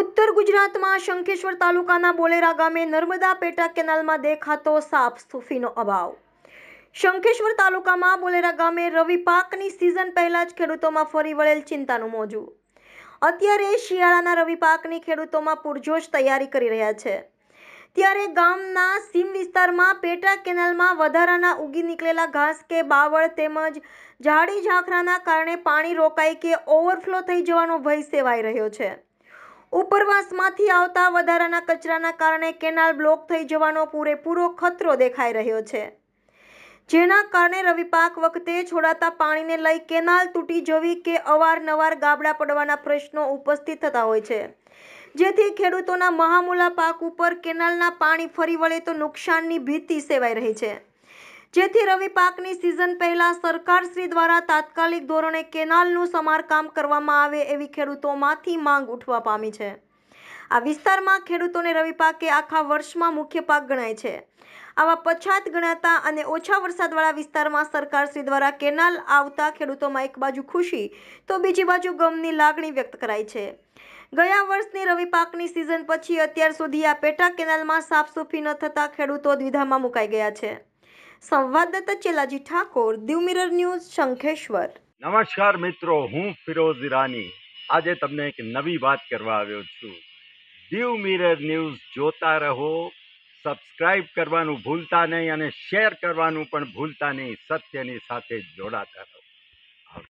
ઉત્તર ગુજરાતમાં શંખેશ્વર તાલુકાના બોલેરા ગામે નર્મદા પેટા કેનાલમાં દેખાતો સાફ સૂફીનો અભાવ શંખેશ્વર તાલુકામાં બોલેરા ગામે રવિ પાકની સિઝન પહેલાં જ ખેડૂતોમાં ફરી વળેલ ચિંતાનું મોજું અત્યારે શિયાળાના રવિ પાકની ખેડૂતોમાં પૂરજોશ તૈયારી કરી રહ્યા છે ત્યારે ગામના સીમ વિસ્તારમાં પેટા કેનાલમાં વધારાના ઉગી નીકળેલા ઘાસ કે બાવળ તેમજ ઝાડી ઝાંખરાના કારણે પાણી રોકાઈ કે ઓવરફ્લો થઈ જવાનો ભય સેવાઈ રહ્યો છે ઉપરવાસમાંથી આવતા વધારાના કચરાના કારણે કેનાલ બ્લોક થઈ જવાનો પૂરેપૂરો ખતરો દેખાઈ રહ્યો છે જેના કારણે રવિપાક વખતે છોડાતા પાણીને લઈ કેનાલ તૂટી જવી કે અવારનવાર ગાબડા પડવાના પ્રશ્નો ઉપસ્થિત થતા હોય છે જેથી ખેડૂતોના મહામૂલા પાક ઉપર કેનાલના પાણી ફરી વળે તો નુકસાનની ભીતિ સેવાઈ રહી છે જેથી રવિ પાકની સિઝન પહેલા સરકારશ્રી દ્વારા તાત્કાલિક ધોરણે કેનાલનું સમારકામ કરવામાં આવે એવી ખેડૂતોમાંથી માંગ ઉઠવા પામી છે આ વિસ્તારમાં ખેડૂતોને રવિ પાક આખા વર્ષમાં મુખ્ય પાક ગણાય છે આવા પછાત ગણાતા અને ઓછા વરસાદવાળા વિસ્તારમાં સરકારશ્રી દ્વારા કેનાલ આવતા ખેડૂતોમાં એક બાજુ ખુશી તો બીજી બાજુ ગમની લાગણી વ્યક્ત કરાઈ છે ગયા વર્ષની રવિ પાકની સિઝન પછી અત્યાર સુધી આ પેટા કેનાલમાં સાફસૂફી ન થતાં ખેડૂતો દ્વિધામાં મુકાઈ ગયા છે સંવાદદાતા ચેલાજી ઠાકોર દિવ મિરર ન્યૂઝ શંખેશ્વર નમસ્કાર મિત્રો હું ફિરોઝ ઈરાની આજે તમને એક નવી વાત કરવા આવ્યો છું દીવ મિરર ન્યૂઝ જોતા રહો સબસ્ક્રાઇબ કરવાનું ભૂલતા નહીં અને શેર કરવાનું પણ ભૂલતા નહીં સત્યની સાથે જોડાતા રહો